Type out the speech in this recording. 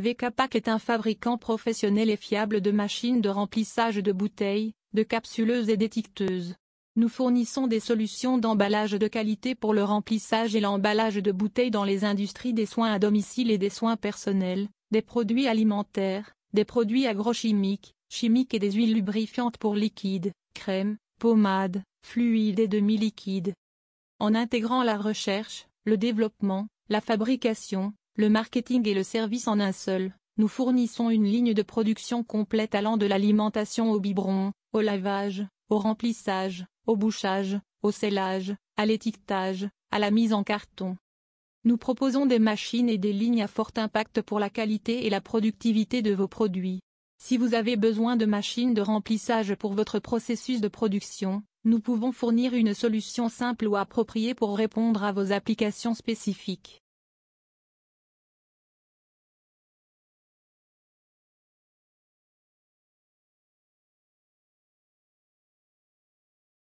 VKPAC est un fabricant professionnel et fiable de machines de remplissage de bouteilles, de capsuleuses et d'étiqueteuses. Nous fournissons des solutions d'emballage de qualité pour le remplissage et l'emballage de bouteilles dans les industries des soins à domicile et des soins personnels, des produits alimentaires, des produits agrochimiques, chimiques et des huiles lubrifiantes pour liquides, crèmes, pommades, fluides et demi liquides En intégrant la recherche, le développement, la fabrication, le marketing et le service en un seul. Nous fournissons une ligne de production complète allant de l'alimentation au biberon, au lavage, au remplissage, au bouchage, au scellage, à l'étiquetage, à la mise en carton. Nous proposons des machines et des lignes à fort impact pour la qualité et la productivité de vos produits. Si vous avez besoin de machines de remplissage pour votre processus de production, nous pouvons fournir une solution simple ou appropriée pour répondre à vos applications spécifiques.